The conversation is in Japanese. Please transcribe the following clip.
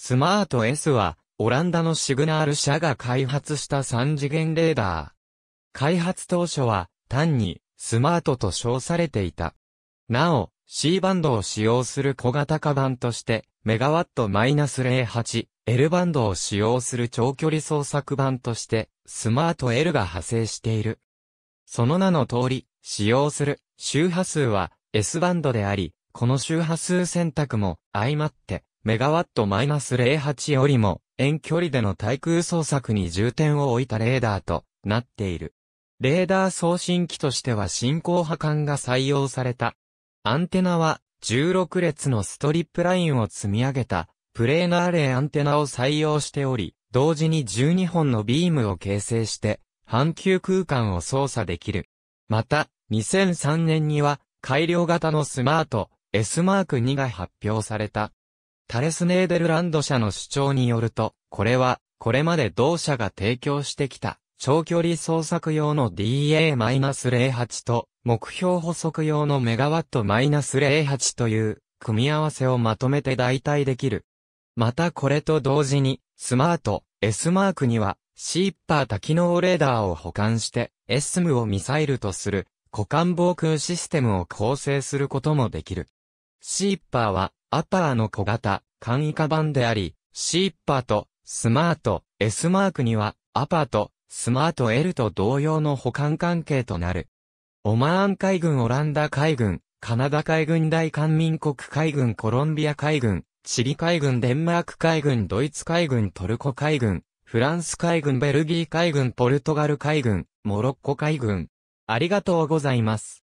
スマート S は、オランダのシグナール社が開発した3次元レーダー。開発当初は、単に、スマートと称されていた。なお、C バンドを使用する小型化版として、メガワット -08、L バンドを使用する長距離創作版として、スマート L が派生している。その名の通り、使用する周波数は S バンドであり、この周波数選択も相まってメガワットマイナス0 8よりも遠距離での対空捜索に重点を置いたレーダーとなっている。レーダー送信機としては進行破綻が採用された。アンテナは16列のストリップラインを積み上げたプレーナーレイアンテナを採用しており、同時に12本のビームを形成して半球空間を操作できる。また、2003年には改良型のスマート S マーク2が発表された。タレスネーデルランド社の主張によると、これは、これまで同社が提供してきた、長距離捜索用の DA-08 と、目標補足用のメガワット -08 という、組み合わせをまとめて代替できる。またこれと同時に、スマート、S マークには、シーッパー多機能レーダーを保管して、SM をミサイルとする、股間防空システムを構成することもできる。シーッパーは、アッパーの小型、簡易化版であり、シーッパーと、スマート、S マークには、アパート、スマート L と同様の保管関係となる。オマーン海軍オランダ海軍、カナダ海軍大韓民国海軍コロンビア海軍、チリ海軍デンマーク海軍ドイツ海軍トルコ海軍、フランス海軍ベルギー海軍ポルトガル海軍、モロッコ海軍。ありがとうございます。